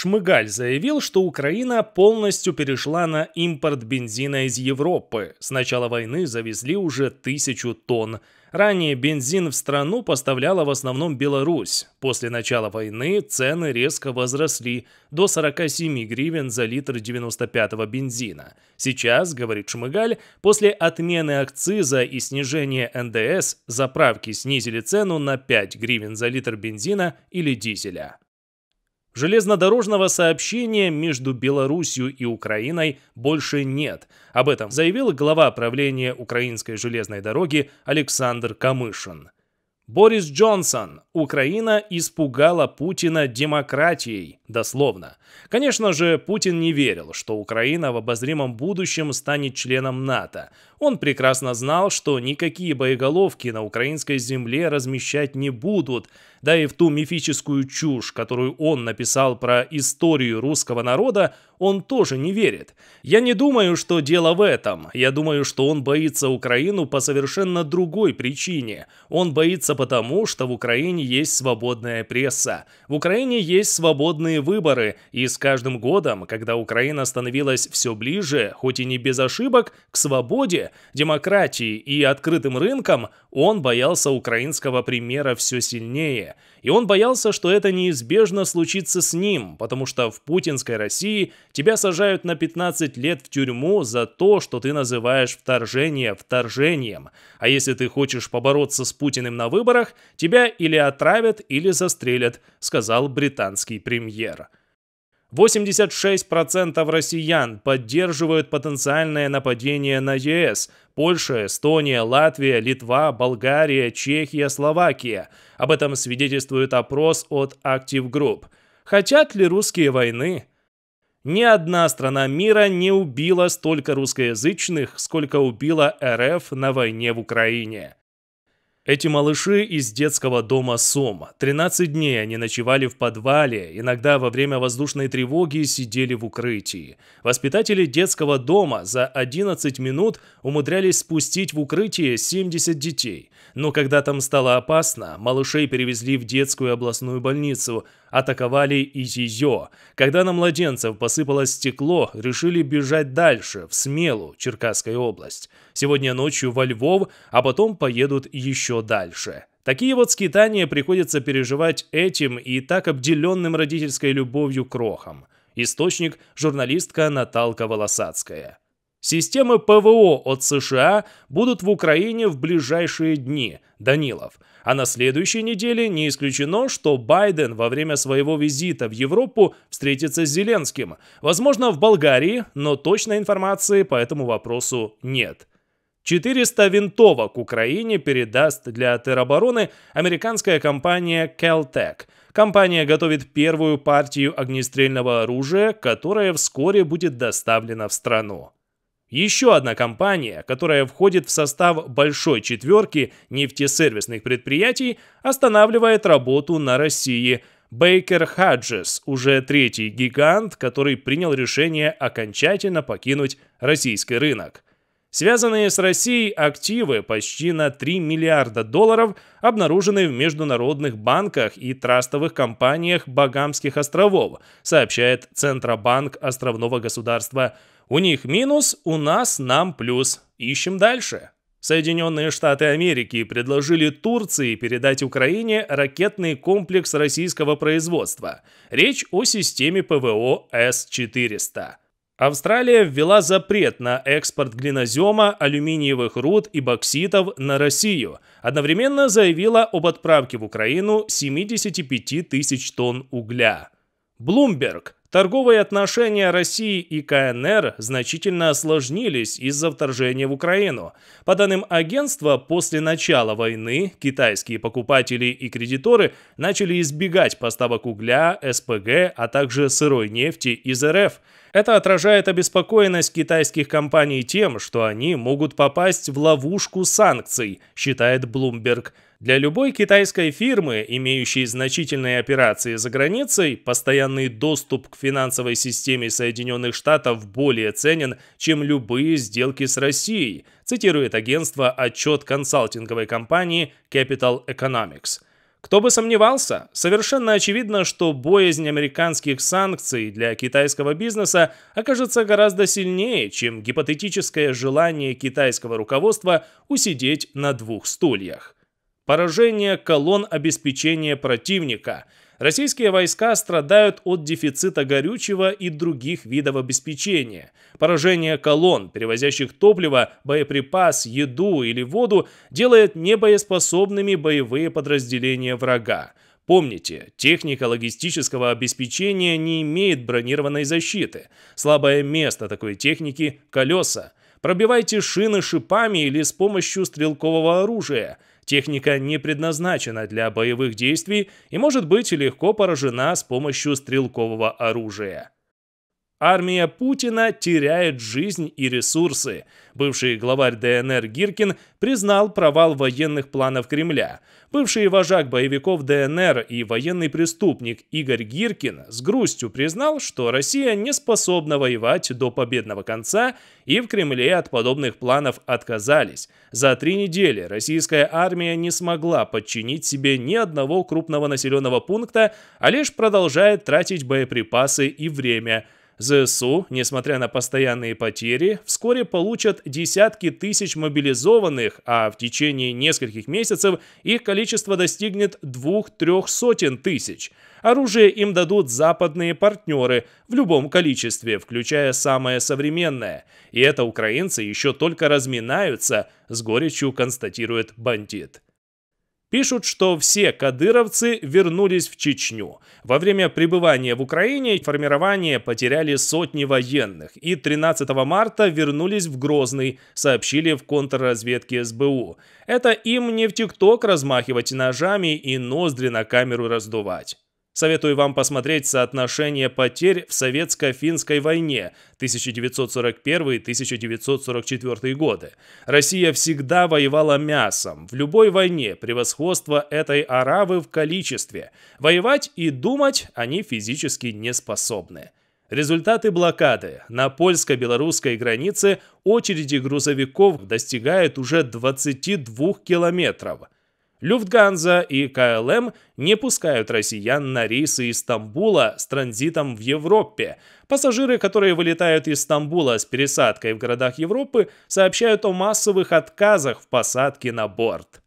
Шмыгаль заявил, что Украина полностью перешла на импорт бензина из Европы. С начала войны завезли уже тысячу тонн. Ранее бензин в страну поставляла в основном Беларусь. После начала войны цены резко возросли до 47 гривен за литр 95-го бензина. Сейчас, говорит Шмыгаль, после отмены акциза и снижения НДС заправки снизили цену на 5 гривен за литр бензина или дизеля. Железнодорожного сообщения между Белоруссией и Украиной больше нет. Об этом заявил глава правления Украинской железной дороги Александр Камышин. Борис Джонсон. Украина испугала Путина демократией. Дословно. Конечно же, Путин не верил, что Украина в обозримом будущем станет членом НАТО. Он прекрасно знал, что никакие боеголовки на украинской земле размещать не будут да и в ту мифическую чушь, которую он написал про историю русского народа, он тоже не верит. Я не думаю, что дело в этом. Я думаю, что он боится Украину по совершенно другой причине. Он боится потому, что в Украине есть свободная пресса. В Украине есть свободные выборы, и с каждым годом, когда Украина становилась все ближе, хоть и не без ошибок, к свободе, демократии и открытым рынкам, он боялся украинского примера все сильнее. И он боялся, что это неизбежно случится с ним, потому что в путинской России тебя сажают на 15 лет в тюрьму за то, что ты называешь вторжение вторжением. А если ты хочешь побороться с Путиным на выборах, тебя или отравят, или застрелят, сказал британский премьер. 86% россиян поддерживают потенциальное нападение на ЕС. Польша, Эстония, Латвия, Литва, Болгария, Чехия, Словакия. Об этом свидетельствует опрос от Active Group. Хотят ли русские войны? Ни одна страна мира не убила столько русскоязычных, сколько убила РФ на войне в Украине. Эти малыши из детского дома Сом. 13 дней они ночевали в подвале, иногда во время воздушной тревоги сидели в укрытии. Воспитатели детского дома за 11 минут умудрялись спустить в укрытие 70 детей. Но когда там стало опасно, малышей перевезли в детскую областную больницу, Атаковали и ее. Когда на младенцев посыпалось стекло, решили бежать дальше, в Смелу, Черкасская область. Сегодня ночью во Львов, а потом поедут еще дальше. Такие вот скитания приходится переживать этим и так обделенным родительской любовью крохом. Источник – журналистка Наталка Волосацкая. Системы ПВО от США будут в Украине в ближайшие дни, Данилов. А на следующей неделе не исключено, что Байден во время своего визита в Европу встретится с Зеленским. Возможно, в Болгарии, но точной информации по этому вопросу нет. 400 винтовок Украине передаст для теробороны американская компания Caltech. Компания готовит первую партию огнестрельного оружия, которое вскоре будет доставлено в страну. Еще одна компания, которая входит в состав большой четверки нефтесервисных предприятий, останавливает работу на России. Baker Хаджес, уже третий гигант, который принял решение окончательно покинуть российский рынок. Связанные с Россией активы почти на 3 миллиарда долларов обнаружены в международных банках и трастовых компаниях Багамских островов, сообщает Центробанк островного государства у них минус, у нас нам плюс. Ищем дальше. Соединенные Штаты Америки предложили Турции передать Украине ракетный комплекс российского производства. Речь о системе ПВО С-400. Австралия ввела запрет на экспорт глинозема, алюминиевых руд и бокситов на Россию. Одновременно заявила об отправке в Украину 75 тысяч тонн угля. Блумберг – Торговые отношения России и КНР значительно осложнились из-за вторжения в Украину. По данным агентства, после начала войны китайские покупатели и кредиторы начали избегать поставок угля, СПГ, а также сырой нефти из РФ. Это отражает обеспокоенность китайских компаний тем, что они могут попасть в ловушку санкций, считает Bloomberg. Для любой китайской фирмы, имеющей значительные операции за границей, постоянный доступ к финансовой системе Соединенных Штатов более ценен, чем любые сделки с Россией, цитирует агентство отчет консалтинговой компании Capital Economics – кто бы сомневался, совершенно очевидно, что боязнь американских санкций для китайского бизнеса окажется гораздо сильнее, чем гипотетическое желание китайского руководства усидеть на двух стульях поражение колонн обеспечения противника. Российские войска страдают от дефицита горючего и других видов обеспечения. Поражение колонн, перевозящих топливо, боеприпас, еду или воду, делает небоеспособными боевые подразделения врага. Помните, техника логистического обеспечения не имеет бронированной защиты. Слабое место такой техники – колеса. Пробивайте шины шипами или с помощью стрелкового оружия. Техника не предназначена для боевых действий и может быть легко поражена с помощью стрелкового оружия. Армия Путина теряет жизнь и ресурсы. Бывший главарь ДНР Гиркин признал провал военных планов Кремля. Бывший вожак боевиков ДНР и военный преступник Игорь Гиркин с грустью признал, что Россия не способна воевать до победного конца, и в Кремле от подобных планов отказались. За три недели российская армия не смогла подчинить себе ни одного крупного населенного пункта, а лишь продолжает тратить боеприпасы и время – ЗСУ, несмотря на постоянные потери, вскоре получат десятки тысяч мобилизованных, а в течение нескольких месяцев их количество достигнет двух-трех сотен тысяч. Оружие им дадут западные партнеры в любом количестве, включая самое современное. И это украинцы еще только разминаются, с горечью констатирует бандит. Пишут, что все кадыровцы вернулись в Чечню. Во время пребывания в Украине формирование потеряли сотни военных и 13 марта вернулись в Грозный, сообщили в контрразведке СБУ. Это им не в ТикТок размахивать ножами и ноздри на камеру раздувать. Советую вам посмотреть соотношение потерь в Советско-финской войне 1941-1944 годы. Россия всегда воевала мясом. В любой войне превосходство этой аравы в количестве. Воевать и думать они физически не способны. Результаты блокады. На польско-белорусской границе очереди грузовиков достигают уже 22 километров – Люфтганза и КЛМ не пускают россиян на рейсы из Стамбула с транзитом в Европе. Пассажиры, которые вылетают из Стамбула с пересадкой в городах Европы, сообщают о массовых отказах в посадке на борт.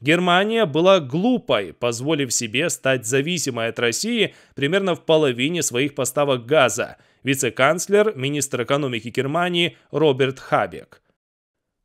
Германия была глупой, позволив себе стать зависимой от России примерно в половине своих поставок газа, вице-канцлер, министр экономики Германии Роберт Хабек.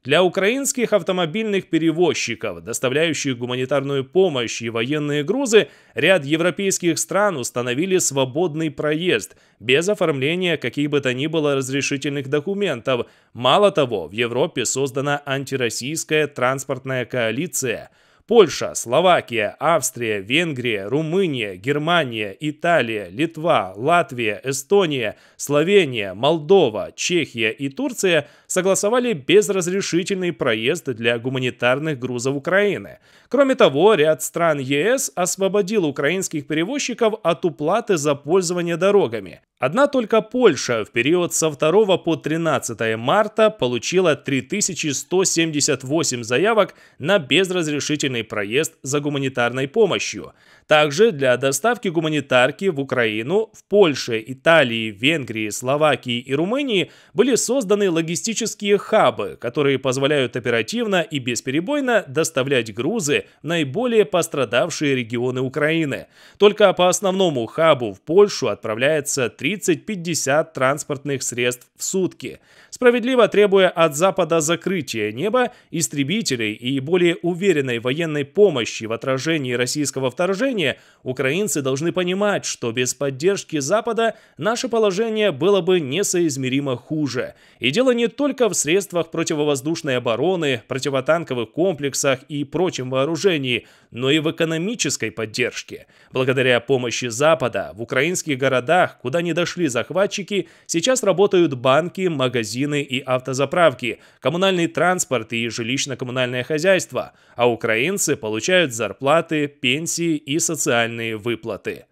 Для украинских автомобильных перевозчиков, доставляющих гуманитарную помощь и военные грузы, ряд европейских стран установили свободный проезд, без оформления каких бы то ни было разрешительных документов. Мало того, в Европе создана антироссийская транспортная коалиция – Польша, Словакия, Австрия, Венгрия, Румыния, Германия, Италия, Литва, Латвия, Эстония, Словения, Молдова, Чехия и Турция согласовали безразрешительный проезд для гуманитарных грузов Украины. Кроме того, ряд стран ЕС освободил украинских перевозчиков от уплаты за пользование дорогами. Одна только Польша в период со 2 по 13 марта получила 3178 заявок на безразрешительный проезд за гуманитарной помощью, также для доставки гуманитарки в Украину, в Польше, Италии, Венгрии, Словакии и Румынии были созданы логистические хабы, которые позволяют оперативно и бесперебойно доставлять грузы в наиболее пострадавшие регионы Украины. Только по основному хабу в Польшу отправляется 30-50 транспортных средств в сутки. Справедливо требуя от Запада закрытия неба, истребителей и более уверенной военной помощи в отражении российского вторжения, положение, украинцы должны понимать, что без поддержки Запада наше положение было бы несоизмеримо хуже. И дело не только в средствах противовоздушной обороны, противотанковых комплексах и прочем вооружении, но и в экономической поддержке. Благодаря помощи Запада в украинских городах, куда не дошли захватчики, сейчас работают банки, магазины и автозаправки, коммунальный транспорт и жилищно-коммунальное хозяйство, а украинцы получают зарплаты, пенсии и социальные выплаты.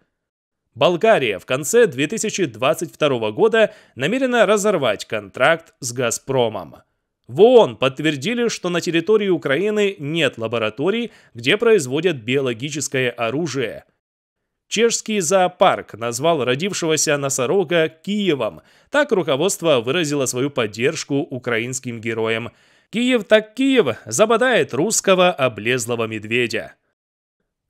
Болгария в конце 2022 года намерена разорвать контракт с «Газпромом». В ООН подтвердили, что на территории Украины нет лабораторий, где производят биологическое оружие. Чешский зоопарк назвал родившегося носорога Киевом. Так руководство выразило свою поддержку украинским героям. Киев так Киев забодает русского облезлого медведя.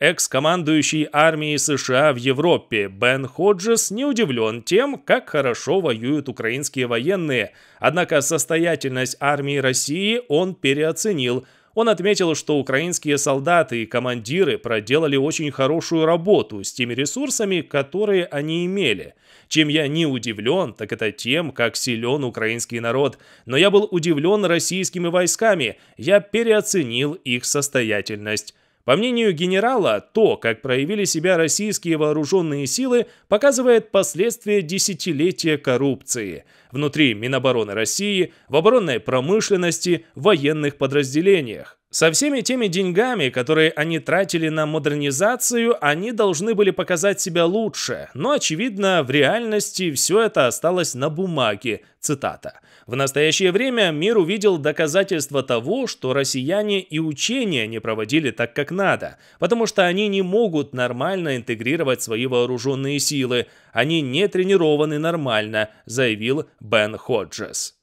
Экс-командующий армией США в Европе Бен Ходжес не удивлен тем, как хорошо воюют украинские военные, однако состоятельность армии России он переоценил. Он отметил, что украинские солдаты и командиры проделали очень хорошую работу с теми ресурсами, которые они имели. Чем я не удивлен, так это тем, как силен украинский народ. Но я был удивлен российскими войсками, я переоценил их состоятельность. По мнению генерала, то, как проявили себя российские вооруженные силы, показывает последствия десятилетия коррупции внутри Минобороны России, в оборонной промышленности, в военных подразделениях. Со всеми теми деньгами, которые они тратили на модернизацию, они должны были показать себя лучше, но, очевидно, в реальности все это осталось на бумаге, цитата. В настоящее время мир увидел доказательства того, что россияне и учения не проводили так, как надо, потому что они не могут нормально интегрировать свои вооруженные силы, они не тренированы нормально, заявил Бен Ходжес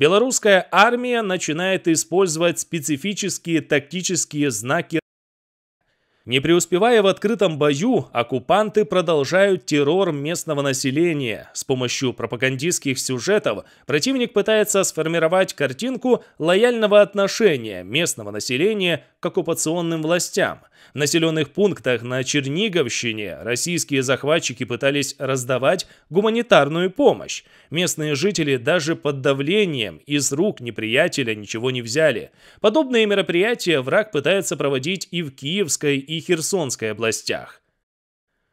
белорусская армия начинает использовать специфические тактические знаки. Не преуспевая в открытом бою, оккупанты продолжают террор местного населения. С помощью пропагандистских сюжетов противник пытается сформировать картинку лояльного отношения местного населения к оккупационным властям. В населенных пунктах на Черниговщине российские захватчики пытались раздавать гуманитарную помощь. Местные жители даже под давлением из рук неприятеля ничего не взяли. Подобные мероприятия враг пытается проводить и в Киевской и Херсонской областях.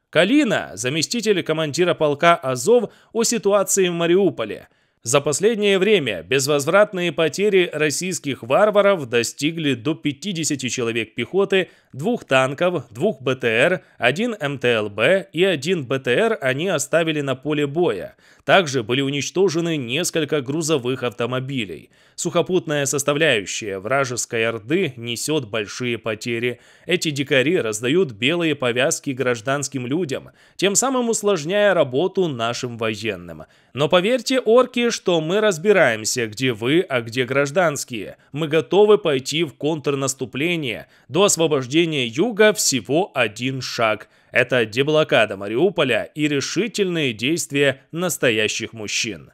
Калина, заместитель командира полка «Азов» о ситуации в Мариуполе – за последнее время безвозвратные потери российских варваров достигли до 50 человек пехоты, Двух танков, двух БТР, один МТЛБ и один БТР они оставили на поле боя. Также были уничтожены несколько грузовых автомобилей. Сухопутная составляющая вражеской Орды несет большие потери. Эти дикари раздают белые повязки гражданским людям, тем самым усложняя работу нашим военным. Но поверьте, орки, что мы разбираемся, где вы, а где гражданские. Мы готовы пойти в контрнаступление до освобождения освобождения Юга всего один шаг. Это деблокада Мариуполя и решительные действия настоящих мужчин.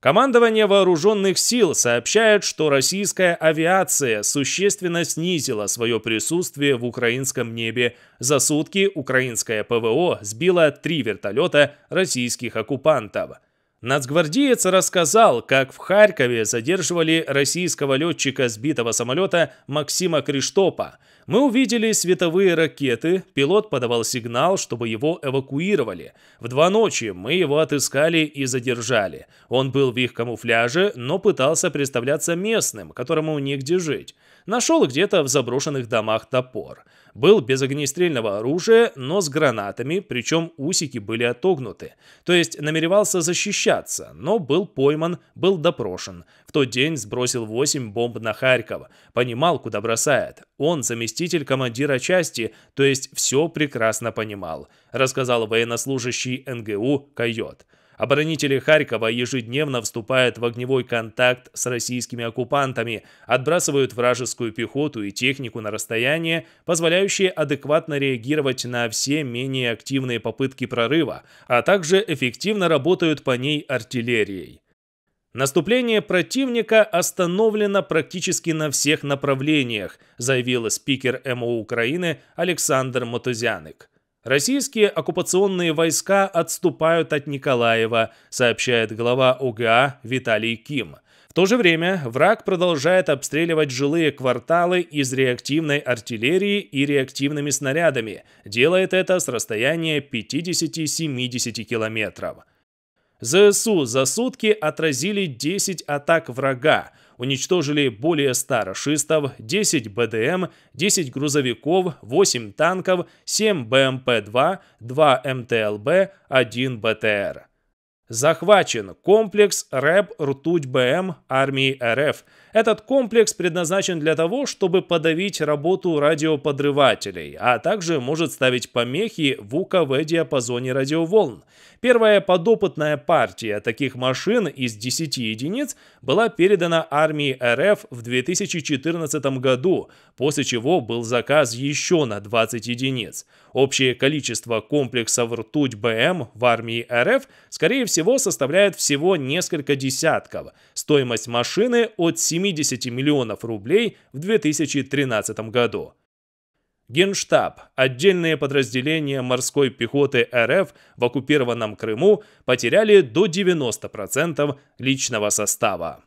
Командование вооруженных сил сообщает, что российская авиация существенно снизила свое присутствие в украинском небе. За сутки украинское ПВО сбило три вертолета российских оккупантов. Нацгвардеец рассказал, как в Харькове задерживали российского летчика сбитого самолета Максима Криштопа – мы увидели световые ракеты, пилот подавал сигнал, чтобы его эвакуировали. В два ночи мы его отыскали и задержали. Он был в их камуфляже, но пытался представляться местным, которому негде жить. Нашел где-то в заброшенных домах топор. Был без огнестрельного оружия, но с гранатами, причем усики были отогнуты. То есть намеревался защищаться, но был пойман, был допрошен. В тот день сбросил 8 бомб на Харьков. Понимал, куда бросает. Он заместитель командира части, то есть все прекрасно понимал, рассказал военнослужащий НГУ Койот. Оборонители Харькова ежедневно вступают в огневой контакт с российскими оккупантами, отбрасывают вражескую пехоту и технику на расстояние, позволяющее адекватно реагировать на все менее активные попытки прорыва, а также эффективно работают по ней артиллерией. «Наступление противника остановлено практически на всех направлениях», заявил спикер МО Украины Александр Матузяник. Российские оккупационные войска отступают от Николаева, сообщает глава УГА Виталий Ким. В то же время враг продолжает обстреливать жилые кварталы из реактивной артиллерии и реактивными снарядами. Делает это с расстояния 50-70 километров. ЗСУ за сутки отразили 10 атак врага, уничтожили более 100 расистов, 10 БДМ, 10 грузовиков, 8 танков, 7 БМП-2, 2 МТЛБ, 1 БТР. Захвачен комплекс рэп ртуть БМ армии РФ. Этот комплекс предназначен для того, чтобы подавить работу радиоподрывателей, а также может ставить помехи в УКВ-диапазоне радиоволн. Первая подопытная партия таких машин из 10 единиц была передана армии РФ в 2014 году, после чего был заказ еще на 20 единиц. Общее количество комплексов ртуть-БМ в армии РФ, скорее всего, составляет всего несколько десятков. Стоимость машины от 70 миллионов рублей в 2013 году. Генштаб, отдельные подразделения морской пехоты РФ в оккупированном Крыму потеряли до 90% личного состава.